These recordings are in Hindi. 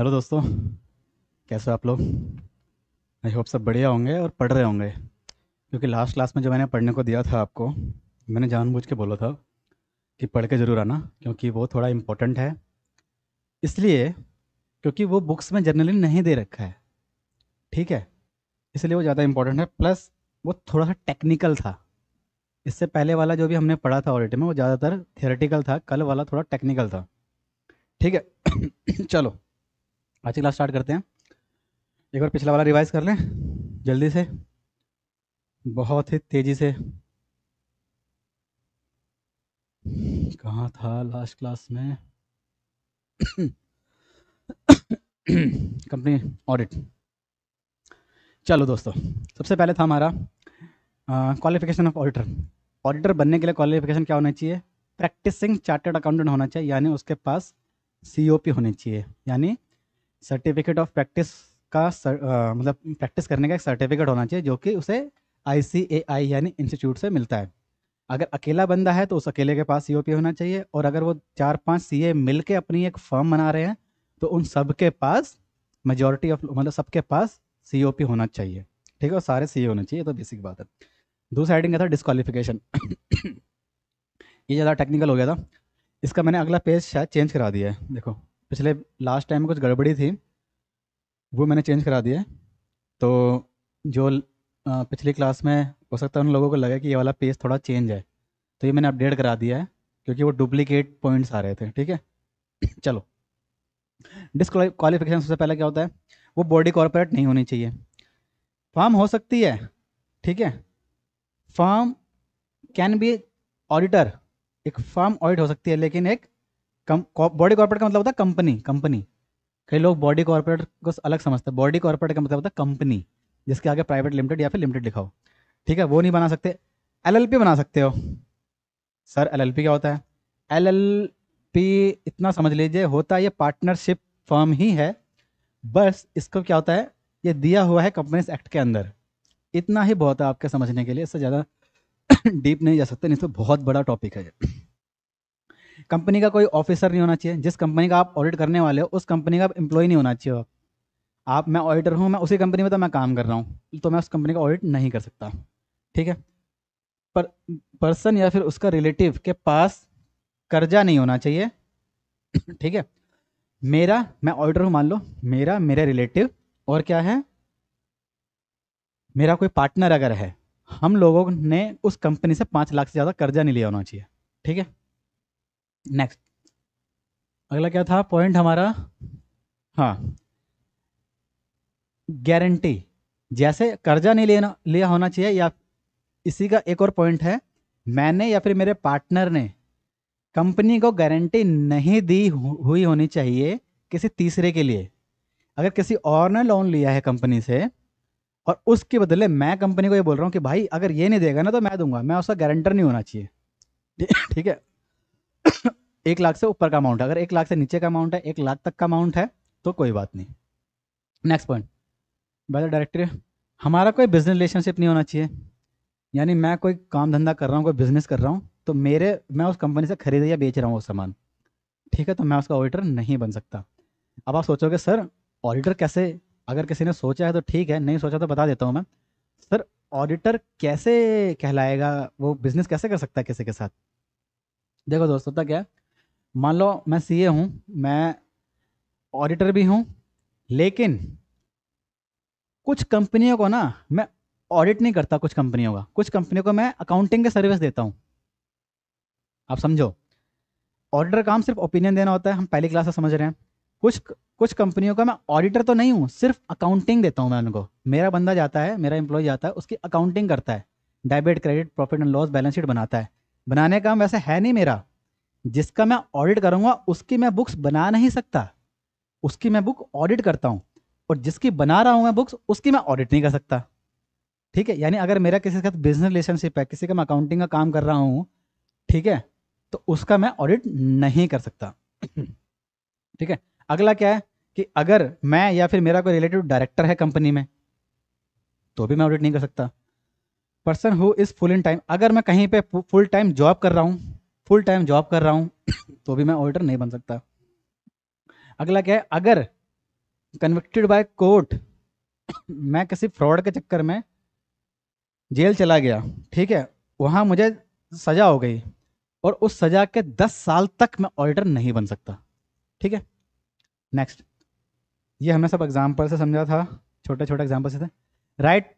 हेलो दोस्तों कैसे हो आप लोग आई होप सब बढ़िया होंगे और पढ़ रहे होंगे क्योंकि लास्ट क्लास में जो मैंने पढ़ने को दिया था आपको मैंने जानबूझ के बोला था कि पढ़ के ज़रूर आना क्योंकि वो थोड़ा इम्पोर्टेंट है इसलिए क्योंकि वो बुक्स में जर्नली नहीं दे रखा है ठीक है इसलिए वो ज़्यादा इम्पोर्टेंट है प्लस वो थोड़ा सा टेक्निकल था इससे पहले वाला जो भी हमने पढ़ा था ऑडिट में वो ज़्यादातर थियोरेटिकल था कल वाला थोड़ा टेक्निकल था ठीक है चलो आज की क्लास स्टार्ट करते हैं एक बार पिछला वाला रिवाइज कर लें जल्दी से बहुत ही तेजी से कहाँ था लास्ट क्लास में कंपनी ऑडिट चलो दोस्तों सबसे पहले था हमारा क्वालिफिकेशन ऑफ ऑडिटर ऑडिटर बनने के लिए क्वालिफिकेशन क्या होना चाहिए प्रैक्टिसिंग चार्टर्ड अकाउंटेंट होना चाहिए यानी उसके पास सीओपी होनी चाहिए यानी सर्टिफिकेट ऑफ प्रैक्टिस का सर, आ, मतलब प्रैक्टिस करने का एक सर्टिफिकेट होना चाहिए जो कि उसे आई यानी इंस्टीट्यूट से मिलता है अगर अकेला बंदा है तो उस अकेले के पास सी होना चाहिए और अगर वो चार पांच सी मिल के अपनी एक फर्म बना रहे हैं तो उन सब के पास मेजोरिटी ऑफ मतलब सबके पास सी होना चाहिए ठीक है और सारे सी होना चाहिए तो बेसिक बात है दूसरा हेडिंग का था डिस्कालिफिकेशन ये ज़्यादा टेक्निकल हो गया था इसका मैंने अगला पेज शायद चेंज करा दिया है देखो पिछले लास्ट टाइम में कुछ गड़बड़ी थी वो मैंने चेंज करा दिया तो जो पिछली क्लास में हो सकता है उन लोगों को लगा कि ये वाला पेज थोड़ा चेंज है तो ये मैंने अपडेट करा दिया है क्योंकि वो डुप्लीकेट पॉइंट्स आ रहे थे ठीक है चलो डिसक्वालिफिकेशन सबसे पहले क्या होता है वो बॉडी कॉरपोरेट नहीं होनी चाहिए फॉर्म हो सकती है ठीक है फॉर्म कैन बी ऑडिटर एक फॉर्म ऑडिट हो सकती है लेकिन एक बॉडी कॉर्पोरेट का मतलब होता है कंपनी कंपनी कई लोग बॉडी कॉर्पोरेट को अलग समझते हैं बॉडी कॉर्पोरेट का मतलब होता है कंपनी जिसके आगे प्राइवेट लिमिटेड या फिर लिमिटेड लिखाओ ठीक है वो नहीं बना सकते एल बना सकते हो सर एल क्या होता है एल इतना समझ लीजिए होता है ये पार्टनरशिप फर्म ही है बस इसको क्या होता है ये दिया हुआ है कंपनीज एक्ट के अंदर इतना ही बहुत है आपके समझने के लिए इससे ज़्यादा डीप नहीं जा सकते नहीं तो बहुत बड़ा टॉपिक है कंपनी का कोई ऑफिसर नहीं होना चाहिए जिस कंपनी का आप ऑडिट करने वाले हो उस कंपनी का एम्प्लॉय नहीं होना चाहिए आप मैं ऑडिटर हूँ मैं उसी कंपनी में तो मैं काम कर रहा हूँ तो मैं उस कंपनी का ऑडिट नहीं कर सकता ठीक है पर पर्सन या फिर उसका रिलेटिव के पास कर्जा नहीं होना चाहिए ठीक है मेरा मैं ऑर्डर हूँ मान लो मेरा मेरे रिलेटिव और क्या है मेरा कोई पार्टनर अगर है हम लोगों ने उस कंपनी से पाँच लाख से ज़्यादा कर्जा नहीं लिया होना चाहिए ठीक है नेक्स्ट अगला क्या था पॉइंट हमारा हाँ गारंटी जैसे कर्जा नहीं लेना लिया होना चाहिए या इसी का एक और पॉइंट है मैंने या फिर मेरे पार्टनर ने कंपनी को गारंटी नहीं दी हुई होनी चाहिए किसी तीसरे के लिए अगर किसी और ने लोन लिया है कंपनी से और उसके बदले मैं कंपनी को ये बोल रहा हूँ कि भाई अगर ये नहीं देगा ना तो मैं दूंगा मैं उसका गारंटर नहीं होना चाहिए ठीक है एक लाख से ऊपर का अमाउंट है अगर एक लाख से नीचे का अमाउंट है एक लाख तक का अमाउंट है तो कोई बात नहीं नेक्स्ट पॉइंट बाय डायरेक्टर हमारा कोई बिजनेस रिलेशनशिप नहीं होना चाहिए यानी मैं कोई काम धंधा कर रहा हूँ कोई बिजनेस कर रहा हूँ तो मेरे मैं उस कंपनी से खरीद या बेच रहा हूँ वो सामान ठीक है तो मैं उसका ऑडिटर नहीं बन सकता अब आप सोचोगे सर ऑडिटर कैसे अगर किसी ने सोचा है तो ठीक है नहीं सोचा तो बता देता हूँ मैं सर ऑडिटर कैसे कहलाएगा वो बिजनेस कैसे कर सकता है किसी के साथ देखो दोस्तों तक क्या मान लो मैं सीए हूँ मैं ऑडिटर भी हूँ लेकिन कुछ कंपनियों को ना मैं ऑडिट नहीं करता कुछ कंपनियों का कुछ कंपनियों को मैं अकाउंटिंग के सर्विस देता हूँ आप समझो ऑडिटर काम सिर्फ ओपिनियन देना होता है हम पहली क्लास से समझ रहे हैं कुछ कुछ कंपनियों का मैं ऑडिटर तो नहीं हूँ सिर्फ अकाउंटिंग देता हूँ मैं उनको मेरा बंदा जाता है मेरा एम्प्लॉय जाता है उसकी अकाउंटिंग करता है debit credit profit and loss balance sheet बनाता है बनाने का काम वैसे है नहीं मेरा जिसका मैं ऑडिट करूंगा उसकी मैं बुक्स बना नहीं सकता उसकी मैं बुक ऑडिट करता हूँ और जिसकी बना रहा हूँ मैं बुक्स उसकी मैं ऑडिट नहीं कर सकता ठीक है यानी अगर मेरा किसी के साथ बिजनेस रिलेशनशिप है किसी का मैं अकाउंटिंग का काम कर रहा हूँ ठीक है तो उसका मैं ऑडिट नहीं कर सकता ठीक है अगला क्या है कि अगर मैं या फिर मेरा कोई रिलेटिव डायरेक्टर है कंपनी में तो भी मैं ऑडिट नहीं कर सकता person who is full in time अगर मैं कहीं पे फुल टाइम जॉब कर रहा हूँ फुल टाइम जॉब कर रहा हूं तो भी मैं ऑडिटर नहीं बन सकता अगला क्या है अगर कन्विक्टेड बाय कोर्ट मैं किसी फ्रॉड के चक्कर में जेल चला गया ठीक है वहां मुझे सज़ा हो गई और उस सज़ा के दस साल तक मैं ऑडिटर नहीं बन सकता ठीक है नेक्स्ट ये हमने सब एग्जाम्पल से समझा था छोटे छोटे एग्जाम्पल से थे right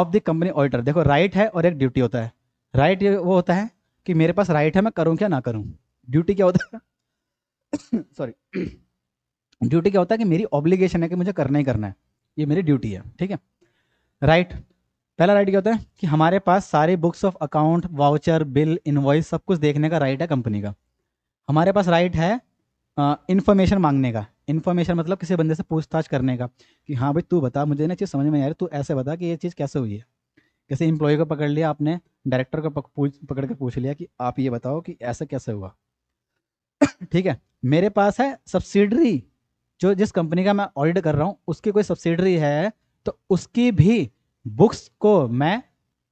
of the company auditor देखो राइट है और एक ड्यूटी होता है राइट right वो होता है कि मेरे पास राइट है मैं करूं क्या ना करूं ड्यूटी क्या होता है सॉरी ड्यूटी क्या होता है कि मेरी ऑब्लिगेशन है कि मुझे करना ही करना है ये मेरी ड्यूटी है ठीक है राइट पहला राइट क्या होता है कि हमारे पास सारे books of account voucher bill invoice सब कुछ देखने का राइट है कंपनी का हमारे पास राइट है इन्फॉर्मेशन मांगने का इन्फॉर्मेशन मतलब किसी बंदे से पूछताछ करने का कि हाँ भाई तू बता मुझे ना चीज़ समझ में आ रही तू ऐसे बता कि ये चीज़ कैसे हुई है किसी इम्प्लॉय को पकड़ लिया आपने डायरेक्टर को पूछ पकड़ के पूछ लिया कि आप ये बताओ कि ऐसा कैसे हुआ ठीक है मेरे पास है सब्सिडरी जो जिस कंपनी का मैं ऑडिट कर रहा हूँ उसकी कोई सब्सिडरी है तो उसकी भी बुक्स को मैं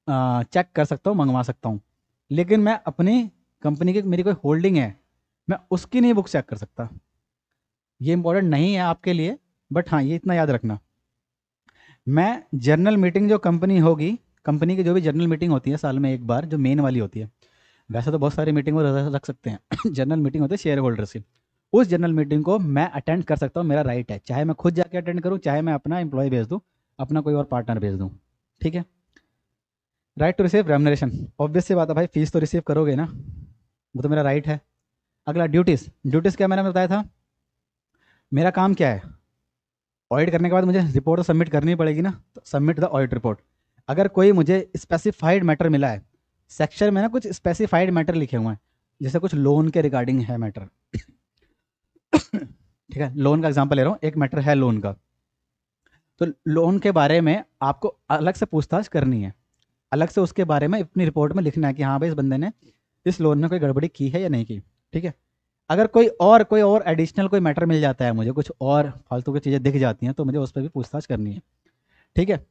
आ, चेक कर सकता हूँ मंगवा सकता हूँ लेकिन मैं अपनी कंपनी की मेरी कोई होल्डिंग है मैं उसकी नहीं बुक चेक कर सकता ये इम्पोर्टेंट नहीं है आपके लिए बट हाँ ये इतना याद रखना मैं जर्नल मीटिंग जो कंपनी होगी कंपनी की जो भी जनरल मीटिंग होती है साल में एक बार जो मेन वाली होती है वैसे तो बहुत सारी मीटिंग वो रख सकते हैं जनरल मीटिंग होती है शेयर होल्डर्स की उस जनरल मीटिंग को मैं अटेंड कर सकता हूँ मेरा राइट है चाहे मैं खुद जाके अटेंड करूँ चाहे मैं अपना एम्प्लॉय भेज दूँ अपना कोई और पार्टनर भेज दूँ ठीक है right to receive remuneration obvious बात है भाई फीस तो रिसीव करोगे ना वो तो मेरा राइट है अगला ड्यूटीज़ ड्यूटीज़ क्या मैंने बताया था मेरा काम क्या है ऑडिट करने के बाद मुझे रिपोर्ट तो सबमिट करनी पड़ेगी ना तो सबमिट द ऑडिट रिपोर्ट अगर कोई मुझे स्पेसिफाइड मैटर मिला है सेक्शन में ना कुछ स्पेसिफाइड मैटर लिखे हुए हैं जैसे कुछ लोन के रिगार्डिंग है मैटर ठीक है लोन का एग्जाम्पल ले रहा हूँ एक मैटर है लोन का तो लोन के बारे में आपको अलग से पूछताछ करनी है अलग से उसके बारे में अपनी रिपोर्ट में लिखना है कि हाँ भाई इस बंदे ने इस लोन में कोई गड़बड़ी की है या नहीं की ठीक है अगर कोई और कोई और एडिशनल कोई मैटर मिल जाता है मुझे कुछ और फालतू की चीज़ें दिख जाती हैं तो मुझे उस पर भी पूछताछ करनी है ठीक है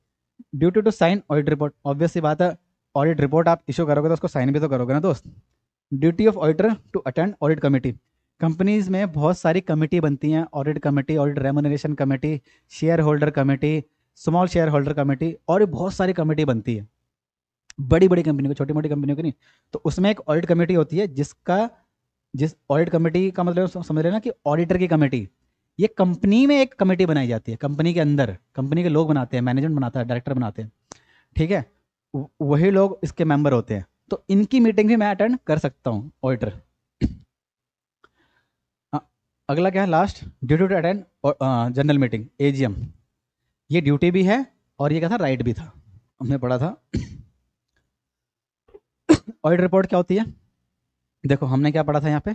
duty to sign audit report obvious बात है ऑडिट रिपोर्ट आप इशू करोगे तो उसको साइन भी तो करोगे ना दोस्त duty of auditor to attend audit committee companies में बहुत सारी कमेटी बनती हैं audit committee audit remuneration committee share holder committee small share holder committee और भी बहुत सारी कमेटी बनती है बड़ी बड़ी कंपनी को छोटी मोटी कंपनियों की नहीं तो उसमें एक ऑडिट कमेटी होती है जिसका जिस ऑडिट कमेटी का मतलब समझ लेना कि ऑडिटर की कमेटी ये कंपनी में एक कमेटी बनाई जाती है कंपनी के अंदर कंपनी के लोग बनाते हैं मैनेजमेंट बनाता है डायरेक्टर बनाते हैं ठीक है वही लोग इसके मेंबर होते हैं तो इनकी मीटिंग भी मैं अटेंड कर सकता हूँ ऑडिटर अगला क्या है last duty to attend general meeting AGM ये ड्यूटी भी है और ये क्या था राइट भी था हमने पढ़ा था ऑडिट रिपोर्ट क्या होती है देखो हमने क्या पढ़ा था यहाँ पे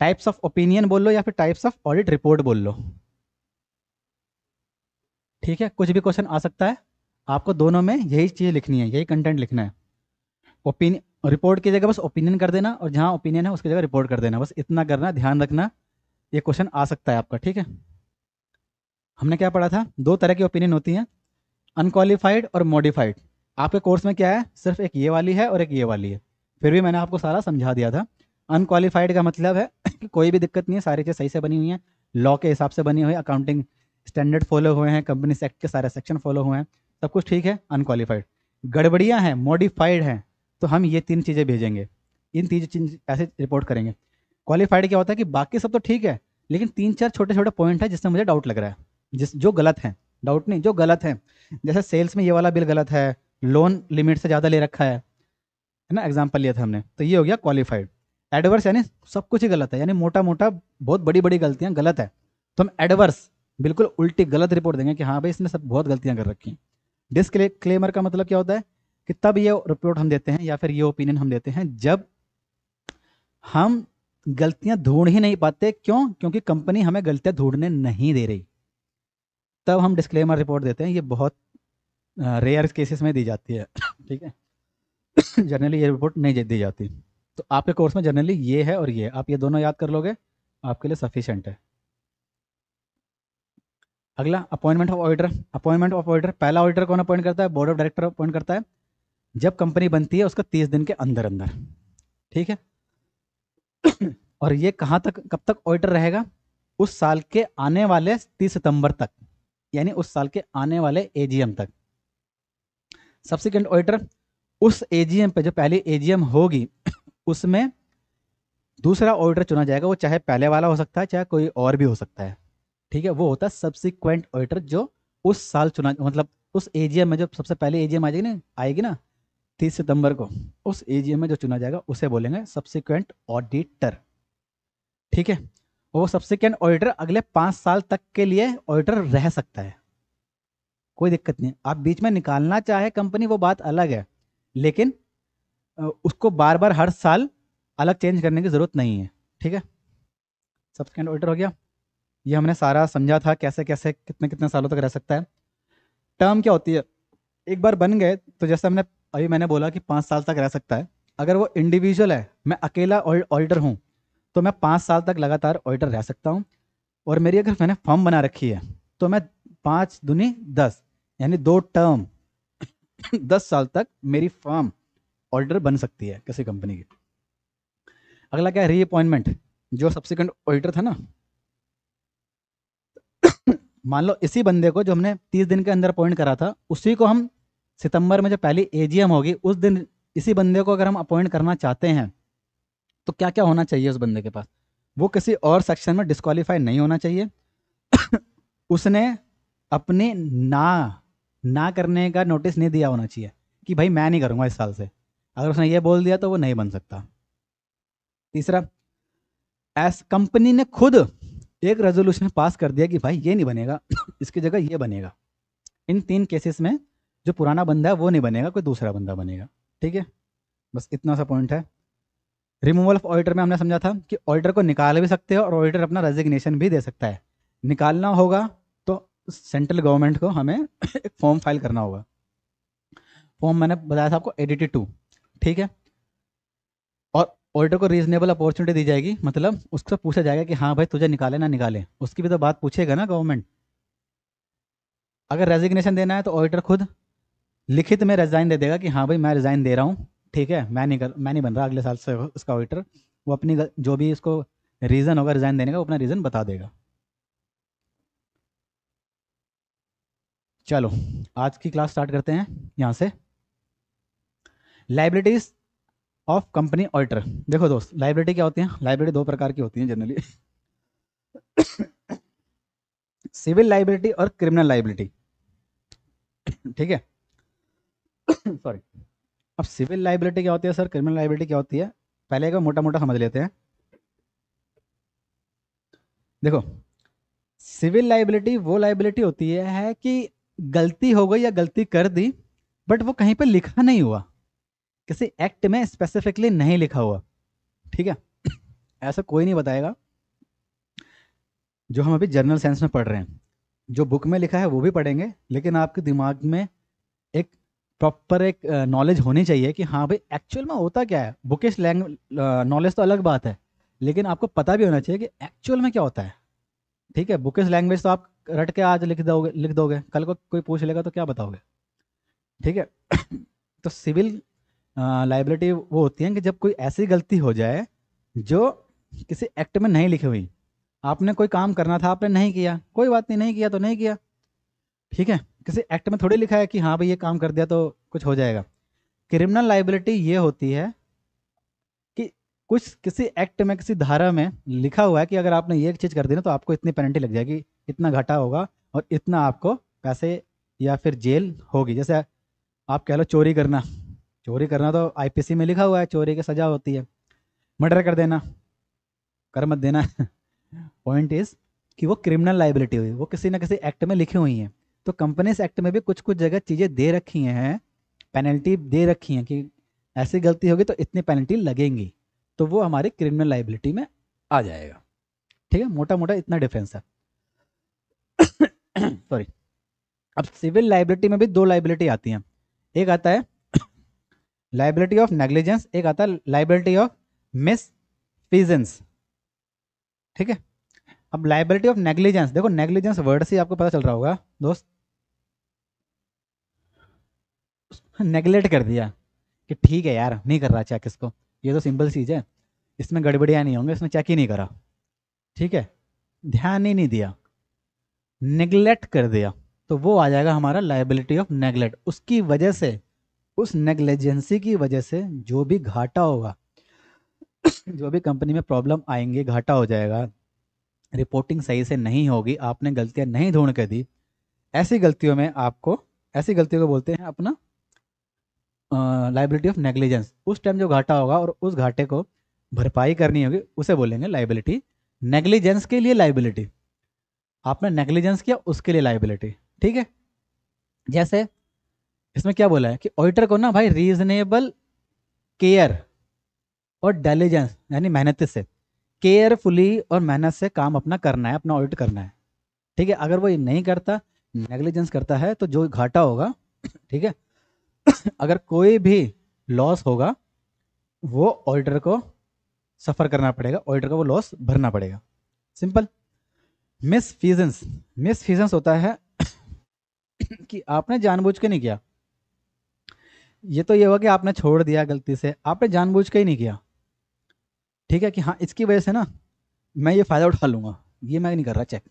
टाइप्स ऑफ ओपिनियन बोल लो या फिर टाइप्स ऑफ ऑडिट रिपोर्ट बोल लो ठीक है कुछ भी क्वेश्चन आ सकता है आपको दोनों में यही चीज़ लिखनी है यही कंटेंट लिखना है ओपिनियन रिपोर्ट की जगह बस ओपिनियन कर देना और जहां ओपिनियन है उसकी जगह रिपोर्ट कर देना बस इतना करना ध्यान रखना ये क्वेश्चन आ सकता है आपका ठीक है हमने क्या पढ़ा था दो तरह की ओपिनियन होती हैं अनक्वालिफाइड और मॉडिफाइड आपके कोर्स में क्या है सिर्फ एक ये वाली है और एक ये वाली है फिर भी मैंने आपको सारा समझा दिया था अनक्वालिफाइड का मतलब है कि कोई भी दिक्कत नहीं है सारी चीज़ सही से बनी हुई हैं लॉ के हिसाब से बनी हुई है अकाउंटिंग स्टैंडर्ड फॉलो हुए हैं कंपनी एक्ट के सारे सेक्शन फॉलो हुए हैं सब कुछ ठीक है अनक्वालिफाइड गड़बड़ियाँ हैं मॉडिफाइड हैं तो हम ये तीन चीज़ें भेजेंगे इन तीन चीज ऐसे रिपोर्ट करेंगे क्वालिफाइड क्या होता है कि बाकी सब तो ठीक है लेकिन तीन चार छोटे छोटे पॉइंट है जिससे मुझे डाउट लग रहा है जिस जो गलत है डाउट नहीं जो गलत है जैसे सेल्स में ये वाला बिल गलत है लोन लिमिट से ज़्यादा ले रखा है है ना एग्जाम्पल लिया था हमने तो ये हो गया क्वालिफाइड एडवर्स यानी सब कुछ ही गलत है यानी मोटा मोटा बहुत बड़ी बड़ी गलतियां गलत है तो हम एडवर्स बिल्कुल उल्टी गलत रिपोर्ट देंगे कि हाँ भाई इसने सब बहुत गलतियां कर रखी हैं क्लेमर का मतलब क्या होता है कि तब ये रिपोर्ट हम देते हैं या फिर ये ओपिनियन हम देते हैं जब हम गलतियां ढूंढ ही नहीं पाते क्यों क्योंकि कंपनी हमें गलतियां ढूंढने नहीं दे रही तब हम डिस्क्लेमर रिपोर्ट देते हैं ये बहुत रेयर केसेस में दी जाती है ठीक है जनरली ये रिपोर्ट नहीं दी जाती तो आपके कोर्स में जनरली ये है और ये आप ये दोनों याद कर लोगे आपके लिए सफिशेंट है अगला appointment of auditor appointment of auditor पहला ऑडिटर कौन अपॉइंट करता है बोर्ड ऑफ डायरेक्टर अपॉइंट करता है जब कंपनी बनती है उसका तीस दिन के अंदर अंदर ठीक है और ये कहाँ तक कब तक ऑडिटर रहेगा उस साल के आने वाले तीस सितंबर तक यानी उस साल के आने वाले एजीएम तक सब्सिक्वेंट ऑडिटर उस एजीएम पे जो पहली एजीएम होगी उसमें दूसरा ऑर्डर चुना जाएगा वो चाहे पहले वाला हो सकता है चाहे कोई और भी हो सकता है ठीक है वो होता है सब्सिक्वेंट ऑर्डर जो उस साल चुना मतलब उस एजीएम में जो सबसे पहले एजीएम आ जाएगी ना आएगी ना तीस सितंबर को उस एजीएम में जो चुना जाएगा उसे बोलेंगे सब्सिक्वेंट ऑडिटर ठीक है वो सब्सिक्वेंट ऑडिटर अगले पाँच साल तक के लिए ऑडिटर रह सकता है कोई दिक्कत नहीं आप बीच में निकालना चाहे कंपनी वो बात अलग है लेकिन उसको बार बार हर साल अलग चेंज करने की ज़रूरत नहीं है ठीक है सब्सकेंट ऑल्टर हो गया ये हमने सारा समझा था कैसे कैसे कितने कितने सालों तक रह सकता है टर्म क्या होती है एक बार बन गए तो जैसे हमने अभी मैंने बोला कि पाँच साल तक रह सकता है अगर वो इंडिविजुअल है मैं अकेला ऑल्टर हूँ तो मैं पाँच साल तक लगातार ऑल्टर रह सकता हूँ और मेरी अगर मैंने फॉर्म बना रखी है तो मैं पाँच दुनी दस यानी दो टर्म दस साल तक मेरी फॉर्म ऑडिटर बन सकती है किसी कंपनी की अगला क्या है रीअपॉइंटमेंट जो सब्सिक्वेंट ऑडिटर था ना मान लो इसी बंदे को जो हमने तीस दिन के अंदर अपॉइंट करा था उसी को हम सितंबर में जो पहली एजीएम होगी उस दिन इसी बंदे को अगर हम अपॉइंट करना चाहते हैं तो क्या क्या होना चाहिए उस बंदे के पास वो किसी और सेक्शन में डिस्कालीफाई नहीं होना चाहिए उसने अपने ना ना करने का नोटिस नहीं दिया होना चाहिए कि भाई मैं नहीं करूंगा इस साल से अगर उसने ये बोल दिया तो वो नहीं बन सकता तीसरा एस कंपनी ने खुद एक रेजोल्यूशन पास कर दिया कि भाई ये नहीं बनेगा इसकी जगह ये बनेगा इन तीन केसेस में जो पुराना बंदा है वो नहीं बनेगा कोई दूसरा बंदा बनेगा ठीक है बस इतना सा पॉइंट है रिमूवल ऑफ ऑडिटर में हमने समझा था कि ऑडिटर को निकाल भी सकते हो और ऑडिटर अपना रेजिग्नेशन भी दे सकता है निकालना होगा तो सेंट्रल गवर्नमेंट को हमें एक फॉर्म फाइल करना होगा फॉर्म मैंने बताया था आपको एडिटी टू ठीक है और ऑडिटर को रीजनेबल अपॉर्चुनिटी दी जाएगी मतलब उससे पूछा जाएगा कि हाँ भाई तुझे निकाले ना निकाले उसकी भी तो बात पूछेगा ना गवर्नमेंट अगर रेजिग्नेशन देना है तो ऑडिटर खुद लिखित में रिजाइन दे देगा कि हाँ भाई मैं रिजाइन दे रहा हूँ ठीक है मैं नहीं कर मैं नहीं बन रहा अगले साल से उसका ऑडिटर वो अपनी जो भी उसको रीज़न होगा रिजाइन देने का वो अपना रीज़न बता देगा चलो आज की क्लास स्टार्ट करते हैं यहाँ से लाइब्रेटीज ऑफ कंपनी ऑल्टर देखो दोस्त लाइब्रेटी क्या होती है लाइब्रेटी दो प्रकार की होती है जनरली सिविल लाइब्रेटी और क्रिमिनल लाइब्रेटी ठीक है सॉरी अब सिविल लाइब्रेटी क्या होती है सर क्रिमिनल लाइब्रेटी क्या होती है पहले का मोटा मोटा समझ लेते हैं देखो सिविल लाइबिलिटी वो लाइबिलिटी होती है, है कि गलती हो गई या गलती कर दी बट वो कहीं पर लिखा नहीं हुआ किसी एक्ट में स्पेसिफिकली नहीं लिखा हुआ ठीक है ऐसा कोई नहीं बताएगा जो हम अभी जर्नल साइंस में पढ़ रहे हैं जो बुक में लिखा है वो भी पढ़ेंगे लेकिन आपके दिमाग में एक प्रॉपर एक नॉलेज होनी चाहिए कि हाँ भाई एक्चुअल में होता क्या है बुकिश लैंग नॉलेज तो अलग बात है लेकिन आपको पता भी होना चाहिए कि एक्चुअल में क्या होता है ठीक है बुकिश लैंग्वेज तो आप रट के आज लिख दोगे लिख दोगे कल को कोई पूछ लेगा तो क्या बताओगे ठीक है तो सिविल लाइबिलिटी वो होती है कि जब कोई ऐसी गलती हो जाए जो किसी एक्ट में नहीं लिखी हुई आपने कोई काम करना था आपने नहीं किया कोई बात नहीं नहीं किया तो नहीं किया ठीक है किसी एक्ट में थोड़ी लिखा है कि हाँ भाई ये काम कर दिया तो कुछ हो जाएगा क्रिमिनल लाइबिलिटी ये होती है कि कुछ किसी एक्ट में किसी धारा में लिखा हुआ है कि अगर आपने ये चीज़ कर दी ना तो आपको इतनी पेनल्टी लग जाएगी इतना घाटा होगा और इतना आपको पैसे या फिर जेल होगी जैसे आप कह लो चोरी करना चोरी करना तो आईपीसी में लिखा हुआ है चोरी की सजा होती है मर्डर कर देना कर मत देना पॉइंट इज कि वो क्रिमिनल लाइबिलिटी हुई वो किसी ना किसी एक्ट में लिखी हुई है तो कंपनीज एक्ट में भी कुछ कुछ जगह चीज़ें दे रखी हैं पेनल्टी दे रखी हैं कि ऐसी गलती होगी तो इतनी पेनल्टी लगेंगी तो वो हमारी क्रिमिनल लाइबिलिटी में आ जाएगा ठीक है मोटा मोटा इतना डिफरेंस है सॉरी अब सिविल लाइबिलिटी में भी दो लाइबिलिटी आती हैं एक आता है लाइबिलिटी ऑफ नेग्लिजेंस एक आता है लाइबिलिटी ऑफ मिस फीजेंस ठीक है अब लाइबिलिटी ऑफ नेग्लिजेंस देखो नेग्लिजेंस वर्ड से आपको पता चल रहा होगा दोस्त नेग्लेक्ट कर दिया कि ठीक है यार नहीं कर रहा चेक इसको ये तो सिंपल चीज़ है इसमें गड़बड़िया नहीं होंगे इसमें चेक ही नहीं करा ठीक है ध्यान ही नहीं दिया नेगलेक्ट कर दिया तो वो आ जाएगा हमारा लाइबिलिटी ऑफ नेग्लेक्ट उसकी वजह से उस नेग्लेजेंसी की वजह से जो भी घाटा होगा जो भी कंपनी में प्रॉब्लम आएंगे घाटा हो जाएगा रिपोर्टिंग सही से नहीं होगी आपने गलतियां नहीं ढूंढ के दी ऐसी गलतियों में आपको ऐसी गलतियों को बोलते हैं अपना लाइबिलिटी ऑफ नेग्लिजेंस उस टाइम जो घाटा होगा और उस घाटे को भरपाई करनी होगी उसे बोलेंगे लाइबिलिटी नेग्लिजेंस के लिए लाइबिलिटी आपने नेग्लिजेंस किया उसके लिए लाइबिलिटी ठीक है जैसे इसमें क्या बोला है कि ऑडिटर को ना भाई रीजनेबल केयर और डेलीजेंस यानी मेहनत से केयरफुली और मेहनत से काम अपना करना है अपना ऑडिट करना है ठीक है अगर वो ये नहीं करता नेग्लिजेंस करता है तो जो घाटा होगा ठीक है अगर कोई भी लॉस होगा वो ऑडिटर को सफ़र करना पड़ेगा ऑडिटर को वो लॉस भरना पड़ेगा simple misfeasance misfeasance होता है कि आपने जानबूझ के नहीं किया ये तो ये हुआ कि आपने छोड़ दिया गलती से आपने जानबूझ के ही नहीं किया ठीक है कि हाँ इसकी वजह से ना मैं ये फ़ायदा उठा लूंगा ये मैं नहीं कर रहा चेक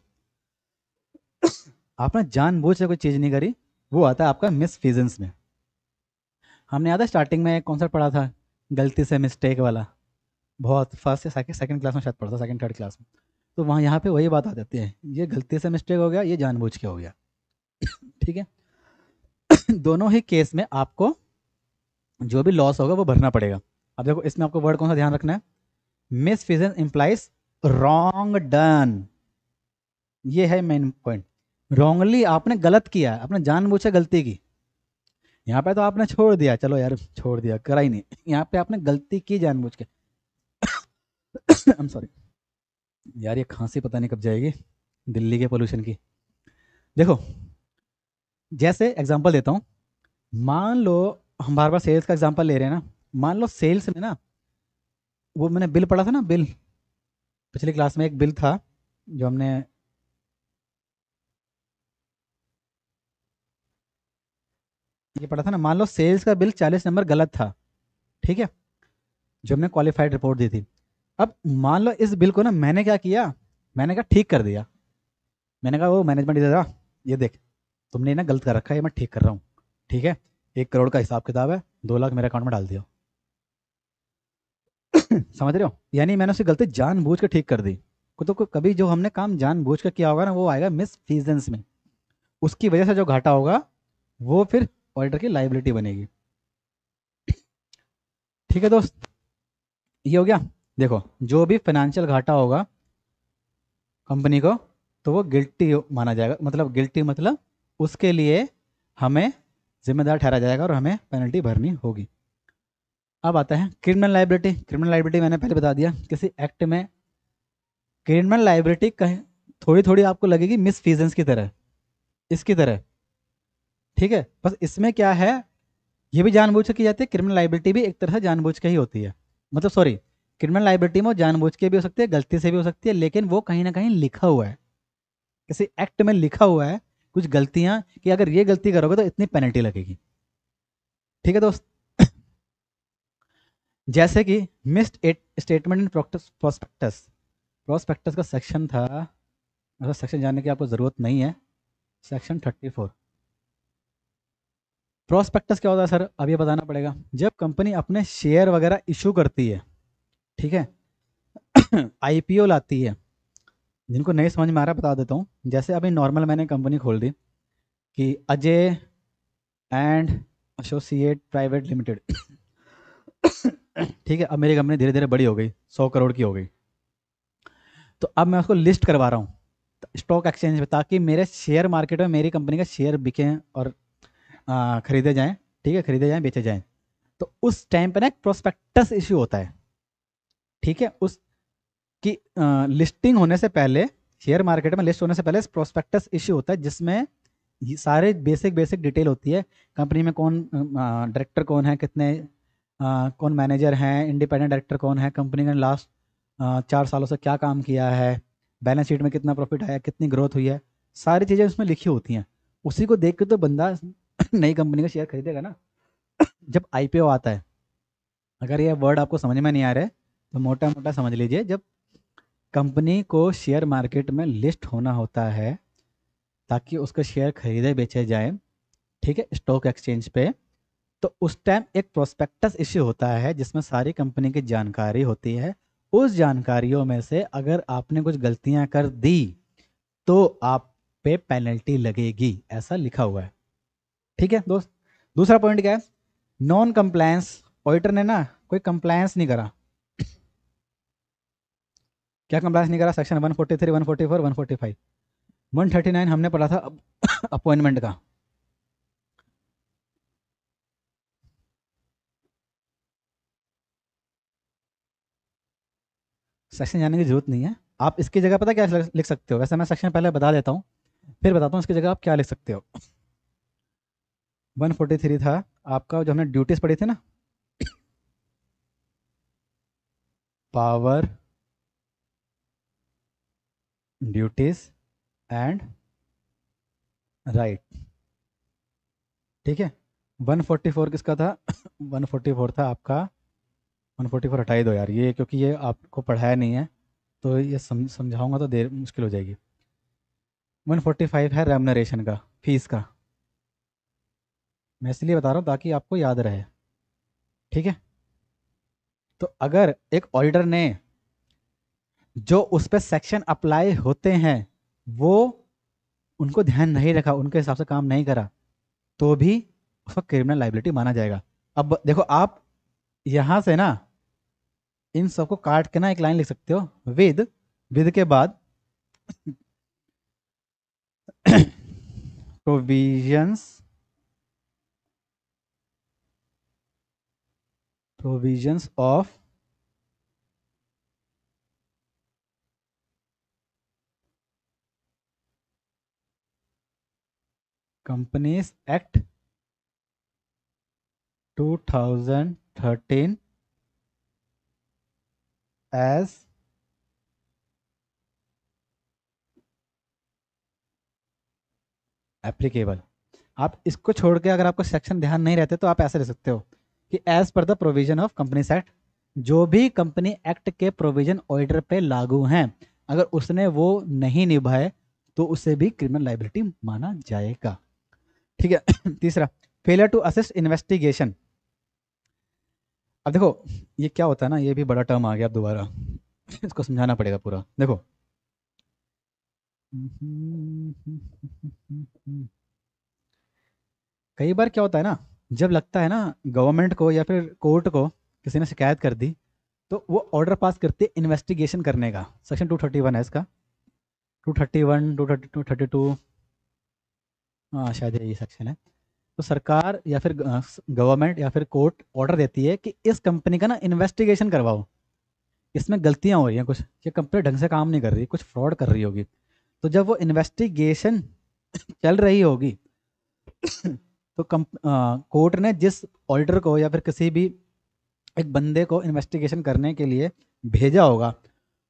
आपने जानबूझ से कोई चीज़ नहीं करी वो आता है आपका मिसफिजेंस में हमने याद है स्टार्टिंग में एक कॉन्सेप्ट पढ़ा था गलती से मिस्टेक वाला बहुत फर्स्ट या सेकंड क्लास में शायद पढ़ता सेकंड थर्ड क्लास में तो वहाँ यहाँ पे वही बात आ जाती है ये गलती से मिस्टेक हो गया ये जानबूझ के हो गया ठीक है दोनों ही केस में आपको जो भी लॉस होगा वो भरना पड़ेगा अब देखो इसमें आपको वर्ड कौन सा ध्यान रखना है misfeasance implies wrong done ये है मेन पॉइंट रॉन्गली आपने गलत किया है आपने जानबूझे गलती की यहाँ पे तो आपने छोड़ दिया चलो यार छोड़ दिया करा ही नहीं यहाँ पे आपने गलती की जानबूझ के आई एम सॉरी यार ये खांसी पता नहीं कब जाएगी दिल्ली के पोल्यूशन की देखो जैसे एग्जांपल देता हूँ मान लो हम बार बार सेल्स का एग्जाम्पल ले रहे हैं ना मान लो सेल्स में ना वो मैंने बिल पढ़ा था ना बिल पिछली क्लास में एक बिल था जो हमने ये पढ़ा था ना मान लो सेल्स का बिल चालीस नंबर गलत था ठीक है जो हमने क्वालिफाइड रिपोर्ट दी थी अब मान लो इस बिल को ना मैंने क्या किया मैंने कहा ठीक कर दिया मैंने कहा वो मैनेजमेंट इधर ये देख तुमने ना गलत कर रखा है मैं ठीक कर रहा हूँ ठीक है एक करोड़ का हिसाब किताब है दो लाख मेरे अकाउंट में डाल दिया समझ रहे हो यानी मैंने उसकी गलती जानबूझ के ठीक कर दी तो कभी जो हमने काम जानबूझ कर किया होगा ना वो आएगा मिस फीजेंस में उसकी वजह से जो घाटा होगा वो फिर ऑडिटर की लाइबिलिटी बनेगी ठीक है दोस्त ये हो गया देखो जो भी फाइनेंशियल घाटा होगा कंपनी को तो वो गिल्टी माना जाएगा मतलब गिल्टी मतलब उसके लिए हमें जिम्मेदार ठहरा जाएगा और हमें पेनल्टी भरनी होगी अब आता है क्रिमिनल लाइबिलिटी क्रिमिनल लाइबिलिटी मैंने पहले बता दिया किसी एक्ट में क्रिमिनल लाइबिलिटी कहीं थोड़ी थोड़ी आपको लगेगी मिस फीजेंस की तरह इसकी तरह ठीक है बस इसमें क्या है ये भी जानबूझ की जाती है क्रिमिनल लाइबिलिटी भी एक तरह से जानबूझ के ही होती है मतलब सॉरी क्रिमिनल लाइबिलिटी में वो जानबूझ के भी हो सकती है गलती से भी हो सकती है लेकिन वो कहीं ना कहीं लिखा हुआ है किसी एक्ट में लिखा हुआ है कुछ गलतियां कि अगर ये गलती करोगे तो इतनी पेनल्टी लगेगी ठीक है दोस्त जैसे कि misstated statement in prospectus prospectus का सेक्शन था ऐसा मतलब सेक्शन जानने की आपको ज़रूरत नहीं है सेक्शन थर्टी फोर प्रोस्पेक्टस क्या होता है सर अब ये बताना पड़ेगा जब कंपनी अपने शेयर वगैरह इशू करती है ठीक है आईपीओ लाती है जिनको नहीं समझ में आ रहा बता देता हूँ जैसे अभी नॉर्मल मैंने कंपनी खोल दी कि Ajay and associate private limited ठीक है अब मेरी कंपनी धीरे धीरे बड़ी हो गई सौ करोड़ की हो गई तो अब मैं उसको लिस्ट करवा रहा हूँ स्टॉक एक्सचेंज पर ताकि मेरे शेयर मार्केट में मेरी कंपनी का शेयर बिकें और खरीदे जाएँ ठीक है खरीदे जाएँ बेचे जाएँ तो उस टाइम पर ना एक प्रोस्पेक्टस इश्यू होता है ठीक है उस कि लिस्टिंग होने से पहले शेयर मार्केट में लिस्ट होने से पहले प्रोस्पेक्टस इश्यू होता है जिसमें सारे बेसिक बेसिक डिटेल होती है कंपनी में कौन डायरेक्टर कौन है कितने आ, कौन मैनेजर हैं इंडिपेंडेंट डायरेक्टर कौन है कंपनी ने लास्ट चार सालों से क्या काम किया है बैलेंस शीट में कितना प्रॉफिट आया कितनी ग्रोथ हुई है सारी चीज़ें उसमें लिखी होती हैं उसी को देख के तो बंदा नई कंपनी का शेयर खरीदेगा ना जब आई आता है अगर ये वर्ड आपको समझ में नहीं आ रहा है तो मोटा मोटा समझ लीजिए जब कंपनी को शेयर मार्केट में लिस्ट होना होता है ताकि उसके शेयर खरीदे बेचे जाए ठीक है स्टॉक एक्सचेंज पे तो उस टाइम एक प्रोस्पेक्टस इश्यू होता है जिसमें सारी कंपनी की जानकारी होती है उस जानकारियों में से अगर आपने कुछ गलतियां कर दी तो आप पे पेनल्टी लगेगी ऐसा लिखा हुआ है ठीक है दोस्त दूसरा पॉइंट क्या है नॉन कंप्लायंस ऑडिटर ने ना कोई कंप्लायंस नहीं करा क्या कंप्लाइंस नहीं करा सेक्शन 143, 144, 145, 139 हमने पढ़ा था अपॉइंटमेंट का सेक्शन जाने की जरूरत नहीं है आप इसकी जगह पता क्या लिख सकते हो वैसे मैं सेक्शन पहले बता देता हूँ फिर बताता हूँ इसकी जगह आप क्या लिख सकते हो 143 था आपका जो हमने ड्यूटीज पढ़ी थी ना पावर ड्यूटीज एंड राइट ठीक है 144 किसका था 144 था आपका 144 हटाई दो यार ये क्योंकि ये आपको पढ़ाया नहीं है तो ये समझाऊंगा तो देर मुश्किल हो जाएगी 145 है रेमनरेशन का फीस का मैं इसलिए बता रहा हूँ ताकि आपको याद रहे ठीक है तो अगर एक ऑडिटर ने जो उस पर सेक्शन अप्लाई होते हैं वो उनको ध्यान नहीं रखा उनके हिसाब से काम नहीं करा तो भी उसको क्रिमिनल लाइबिलिटी माना जाएगा अब देखो आप यहां से ना इन सबको काट के ना एक लाइन लिख सकते हो विद विद के बाद provisions provisions of companies act 2013 as applicable आप इसको छोड़ के अगर आपको सेक्शन ध्यान नहीं रहते तो आप ऐसे रह सकते हो कि एज पर the provision of company act जो भी कंपनी एक्ट के प्रोविजन ऑर्डर पे लागू हैं अगर उसने वो नहीं निभाए तो उसे भी क्रिमिनल लाइबिलिटी माना जाएगा ठीक है तीसरा फेलियर टू असिस्ट इन्वेस्टिगेशन अब देखो ये क्या होता है ना ये भी बड़ा टर्म आ गया अब दोबारा इसको समझाना पड़ेगा पूरा देखो कई बार क्या होता है ना जब लगता है ना गवर्नमेंट को या फिर कोर्ट को किसी ने शिकायत कर दी तो वो ऑर्डर पास करते इन्वेस्टिगेशन करने का सेक्शन 231 है इसका 231, 232, हाँ शायद यही सेक्शन है तो सरकार या फिर गवर्नमेंट या फिर कोर्ट ऑर्डर देती है कि इस कंपनी का ना इन्वेस्टिगेशन करवाओ इसमें गलतियां हो रही हैं कुछ ये कंपनी ढंग से काम नहीं कर रही कुछ फ्रॉड कर रही होगी तो जब वो इन्वेस्टिगेशन चल रही होगी तो कोर्ट ने जिस ऑर्डर को या फिर किसी भी एक बंदे को इन्वेस्टिगेशन करने के लिए भेजा होगा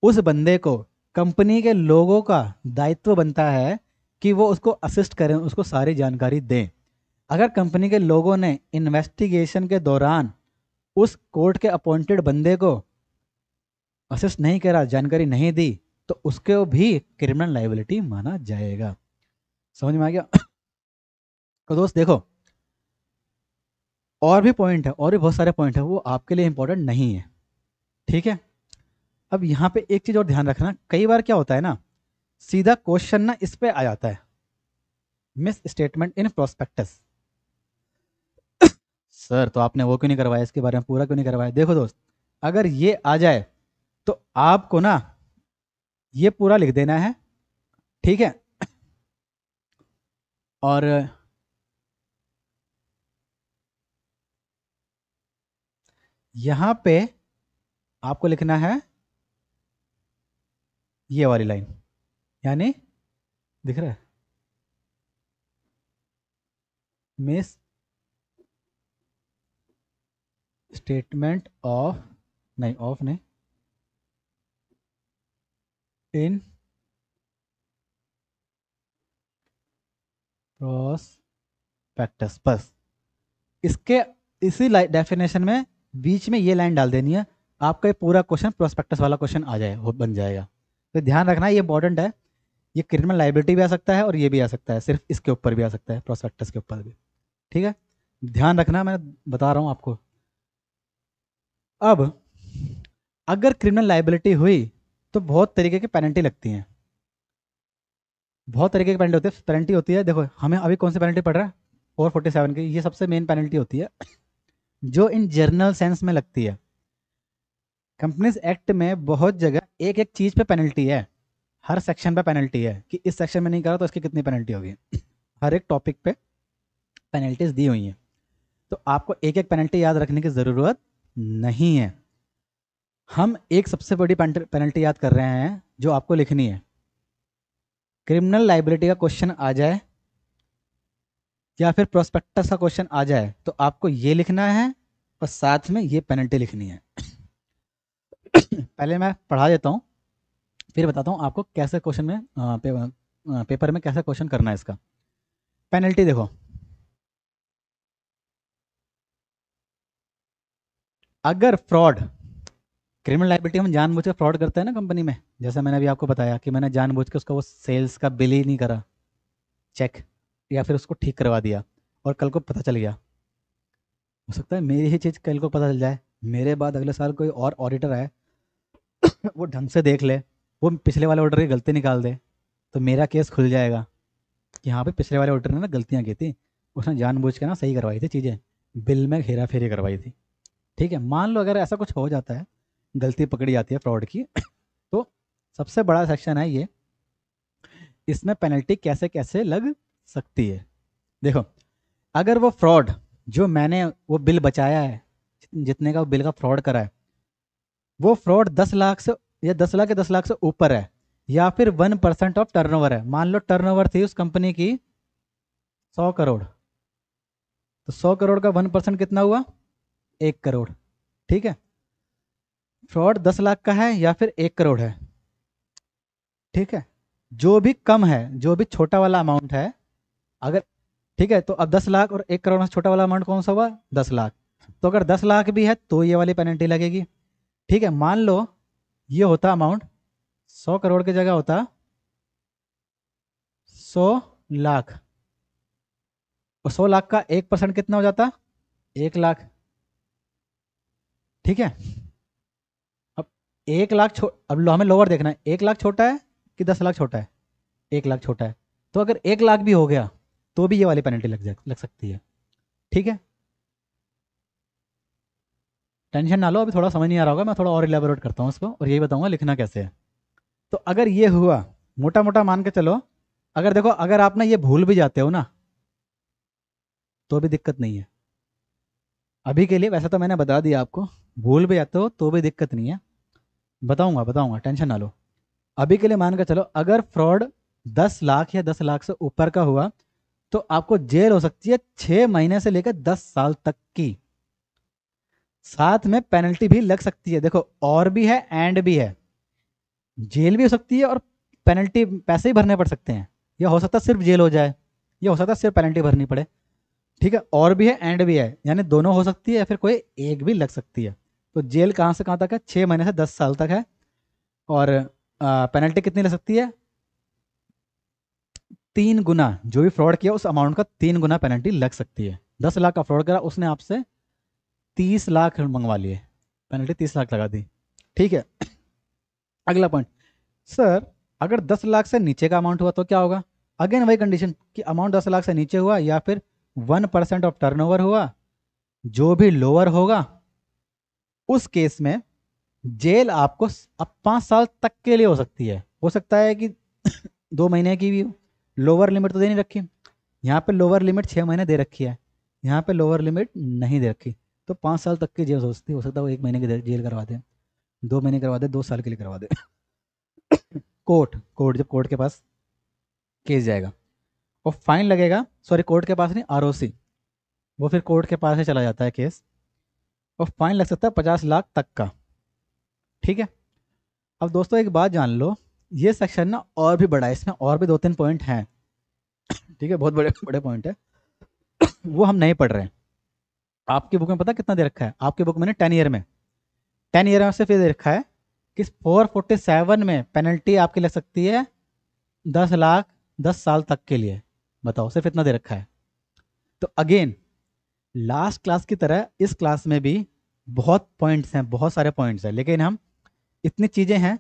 उस बंदे को कंपनी के लोगों का दायित्व बनता है कि वो उसको असिस्ट करें उसको सारी जानकारी दें अगर कंपनी के लोगों ने इन्वेस्टिगेशन के दौरान उस कोर्ट के अपॉइंटेड बंदे को असिस्ट नहीं करा जानकारी नहीं दी तो उसको भी क्रिमिनल लाइबिलिटी माना जाएगा समझ में आ गया तो दोस्त देखो और भी पॉइंट है और भी बहुत सारे पॉइंट है वो आपके लिए इंपॉर्टेंट नहीं है ठीक है अब यहाँ पे एक चीज़ और ध्यान रखना कई बार क्या होता है ना सीधा क्वेश्चन ना इस पे आ जाता है misstatement in prospectus sir तो आपने वो क्यों नहीं करवाया इसके बारे में पूरा क्यों नहीं करवाया देखो दोस्त अगर ये आ जाए तो आपको ना ये पूरा लिख देना है ठीक है और यहां पे आपको लिखना है ये वाली लाइन यानी दिख रहा है मिस स्टेटमेंट ऑफ नहीं ऑफ नहीं इन प्रोस्पेक्टस बस इसके इसी डेफिनेशन में बीच में ये लाइन डाल देनी है आपका ये पूरा क्वेश्चन प्रोस्पेक्टस वाला क्वेश्चन आ जाए बन जाएगा तो ध्यान रखना ये इंपॉर्टेंट है ये क्रिमिनल लाइबिलिटी भी आ सकता है और ये भी आ सकता है सिर्फ इसके ऊपर भी आ सकता है प्रोस्पेक्टस के ऊपर भी ठीक है ध्यान रखना मैं बता रहा हूँ आपको अब अगर क्रिमिनल लाइबिलिटी हुई तो बहुत तरीके की पेनल्टी लगती हैं बहुत तरीके की पेनल्टी होती है पेनल्टी होती है देखो हमें अभी कौन सी पेनल्टी पड़ रहा है फोर फोर्टी सेवन की ये सबसे मेन पेनल्टी होती है जो इन जर्नल सेंस में लगती है कंपनीज एक्ट में बहुत जगह एक एक चीज़ पे पेनल्टी है हर सेक्शन पे पेनल्टी है कि इस सेक्शन में नहीं करा तो इसकी कितनी पेनल्टी होगी हर एक टॉपिक पे पेनल्टीज दी हुई हैं तो आपको एक एक पेनल्टी याद रखने की ज़रूरत नहीं है हम एक सबसे बड़ी पेनल्टी याद कर रहे हैं जो आपको लिखनी है क्रिमिनल लाइबिलिटी का क्वेश्चन आ जाए या फिर प्रोस्पेक्टस का क्वेश्चन आ जाए तो आपको ये लिखना है और साथ में ये पेनल्टी लिखनी है पहले मैं पढ़ा देता हूँ फिर बताता हूँ आपको कैसे क्वेश्चन में पे, पेपर में कैसा क्वेश्चन करना है इसका पेनल्टी देखो अगर फ्रॉड क्रिमिनल लाइबिलिटी हम जानबूझकर फ्रॉड करते हैं ना कंपनी में जैसे मैंने अभी आपको बताया कि मैंने जानबूझकर के उसका वो सेल्स का बिल ही नहीं करा चेक या फिर उसको ठीक करवा दिया और कल को पता चल गया हो सकता है मेरी ही चीज़ कल को पता चल जाए मेरे बाद अगले साल कोई और ऑडिटर आए वो ढंग से देख ले वो पिछले वाले ऑर्डर की गलती निकाल दे तो मेरा केस खुल जाएगा कि हाँ भाई पिछले वाले ऑर्डर ने ना गलतियाँ की थी उसने जानबूझ के ना सही करवाई थी चीज़ें बिल में हेरा फेरी करवाई थी ठीक है मान लो अगर ऐसा कुछ हो जाता है गलती पकड़ी जाती है फ्रॉड की तो सबसे बड़ा सेक्शन है ये इसमें पेनल्टी कैसे कैसे लग सकती है देखो अगर वो फ्रॉड जो मैंने वो बिल बचाया है जितने का बिल का फ्रॉड करा है वो फ्रॉड दस लाख से ये दस लाख या दस लाख से ऊपर है या फिर वन परसेंट ऑफ टर्नओवर है मान लो टर्नओवर थी उस कंपनी की सौ करोड़ तो सौ करोड़ का वन परसेंट कितना हुआ एक करोड़ ठीक है फ्रॉड दस लाख का है या फिर एक करोड़ है ठीक है जो भी कम है जो भी छोटा वाला अमाउंट है अगर ठीक है तो अब दस लाख और एक करोड़ में छोटा वाला अमाउंट कौन सा हुआ दस लाख तो अगर दस लाख भी है तो ये वाली पेनल्टी लगेगी ठीक है मान लो ये होता अमाउंट सौ करोड़ की जगह होता सौ लाख और सौ लाख का एक परसेंट कितना हो जाता एक लाख ठीक है अब एक लाख छो अब लो हमें लोअर देखना है एक लाख छोटा है कि दस लाख छोटा है एक लाख छोटा है तो अगर एक लाख भी हो गया तो भी ये वाली पेनल्टी लग जा लग सकती है ठीक है टेंशन ना लो अभी थोड़ा समझ नहीं आ रहा होगा मैं थोड़ा और इलेबोरेट करता हूँ उसको और यही बताऊँगा लिखना कैसे है तो अगर ये हुआ मोटा मोटा मान के चलो अगर देखो अगर आप ना ये भूल भी जाते हो ना तो भी दिक्कत नहीं है अभी के लिए वैसे तो मैंने बता दिया आपको भूल भी जाते हो तो भी दिक्कत नहीं है बताऊंगा बताऊंगा टेंशन ना लो अभी के लिए मान कर चलो अगर फ्रॉड दस लाख या दस लाख से ऊपर का हुआ तो आपको जेल हो सकती है छः महीने से लेकर दस साल तक की साथ में पेनल्टी भी लग सकती है देखो और भी है एंड भी है जेल भी हो सकती है और पेनल्टी पैसे ही भरने पड़ सकते हैं या हो सकता है सिर्फ जेल हो जाए या हो सकता है सिर्फ पेनल्टी भरनी पड़े ठीक है और भी है एंड भी है यानी दोनों हो सकती है या फिर कोई एक भी लग सकती है तो जेल कहाँ से कहाँ तक है छः महीने से दस साल तक है और पेनल्टी कितनी लग सकती है तीन गुना जो भी फ्रॉड किया उस अमाउंट का तीन गुना पेनल्टी लग सकती है दस लाख का फ्रॉड करा उसने आपसे तीस लाख मंगवा लिए पेनल्टी तीस लाख लगा दी ठीक है अगला पॉइंट सर अगर दस लाख से नीचे का अमाउंट हुआ तो क्या होगा अगेन वही कंडीशन कि अमाउंट दस लाख से नीचे हुआ या फिर वन परसेंट ऑफ टर्नओवर हुआ जो भी लोअर होगा उस केस में जेल आपको अब पाँच साल तक के लिए हो सकती है हो सकता है कि दो महीने की भी लोअर लिमिट तो दे नहीं रखी यहाँ पे लोअर लिमिट छः महीने दे रखी है यहाँ पे लोअर लिमिट नहीं दे रखी तो पाँच साल तक की जेल सोचती हो सकता है वो एक महीने की जेल करवा दें दो महीने करवा दें दो साल के लिए करवा दें कोर्ट कोर्ट जब कोर्ट के पास केस जाएगा और फाइन लगेगा सॉरी कोर्ट के पास नहीं आर वो फिर कोर्ट के पास ही चला जाता है केस और फाइन लग सकता है पचास लाख तक का ठीक है अब दोस्तों एक बात जान लो ये सेक्शन ना और भी बड़ा है इसमें और भी दो तीन पॉइंट हैं ठीक है बहुत बड़े बड़े पॉइंट है वो हम नहीं पढ़ रहे हैं आपकी बुक में पता कितना दे रखा है आपकी बुक में टेन ईयर में टेन ईयर में सिर्फ ये दे रखा है कि फोर फोर्टी सेवन में पेनल्टी आपकी लग सकती है दस लाख दस साल तक के लिए बताओ सिर्फ इतना दे रखा है तो अगेन लास्ट क्लास की तरह इस क्लास में भी बहुत पॉइंट्स हैं बहुत सारे पॉइंट्स हैं लेकिन हम इतनी चीज़ें हैं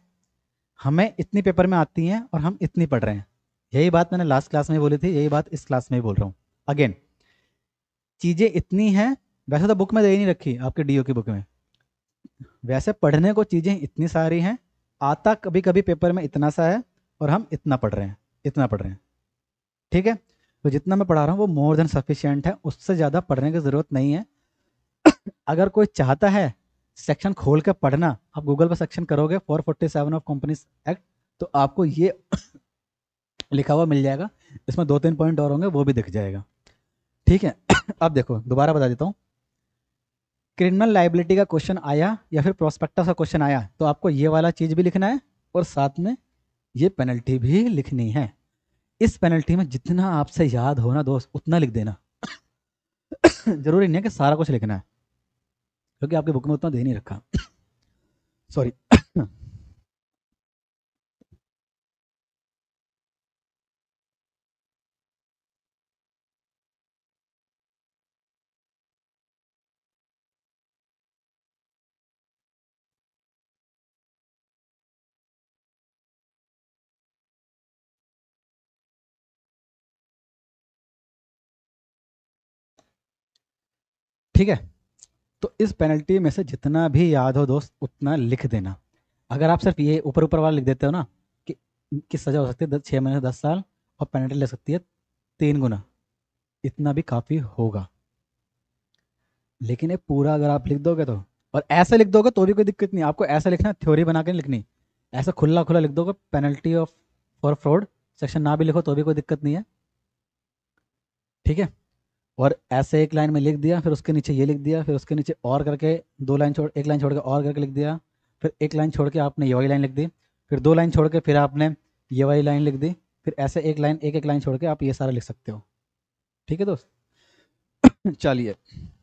हमें इतनी पेपर में आती हैं और हम इतनी पढ़ रहे हैं यही बात मैंने लास्ट क्लास में बोली थी यही बात इस क्लास में बोल रहा हूँ अगेन चीज़ें इतनी हैं वैसे तो बुक में दे तो ही नहीं रखी आपके डीओ की बुक में वैसे पढ़ने को चीज़ें इतनी सारी हैं आता कभी कभी पेपर में इतना सा है और हम इतना पढ़ रहे हैं इतना पढ़ रहे हैं ठीक है तो जितना मैं पढ़ा रहा हूँ वो मोर देन सफिशियंट है उससे ज़्यादा पढ़ने की ज़रूरत नहीं है अगर कोई चाहता है सेक्शन खोल के पढ़ना आप गूगल पर सेक्शन करोगे 447 ऑफ कंपनीज एक्ट तो आपको ये लिखा हुआ मिल जाएगा इसमें दो तीन पॉइंट और होंगे वो भी दिख जाएगा ठीक है अब देखो दोबारा बता देता हूँ क्रिमिनल लाइबिलिटी का क्वेश्चन आया या फिर प्रोस्पेक्टस का क्वेश्चन आया तो आपको ये वाला चीज़ भी लिखना है और साथ में ये पेनल्टी भी लिखनी है इस पेनल्टी में जितना आपसे याद हो ना दोस्त उतना लिख देना जरूरी नहीं है कि सारा कुछ लिखना है क्योंकि आपकी बुक में उतना दे नहीं रखा सॉरी ठीक है तो इस पेनल्टी में से जितना भी याद हो दोस्त उतना लिख देना अगर आप सिर्फ ये ऊपर ऊपर वाला लिख देते हो ना कि किस सज़ा हो सकती है छः महीने से दस साल और पेनल्टी ले सकती है तीन गुना इतना भी काफ़ी होगा लेकिन ये पूरा अगर आप लिख दोगे तो और ऐसा लिख दोगे तो भी कोई दिक्कत नहीं आपको ऐसा लिखना थ्योरी बना के नहीं लिखनी ऐसा खुला खुला लिख दोगे penalty of for fraud section ना भी लिखो तो भी कोई दिक्कत नहीं है ठीक है और ऐसे एक लाइन में लिख दिया फिर उसके नीचे ये लिख दिया फिर उसके नीचे और करके दो लाइन छोड़ एक लाइन छोड़ के और करके लिख दिया फिर एक लाइन छोड़ के आपने ये वाली लाइन लिख दी फिर दो लाइन छोड़ के फिर आपने ये वाली लाइन लिख दी फिर ऐसे एक लाइन एक एक लाइन छोड़ के आप ये सारा लिख सकते हो ठीक है दोस्त चलिए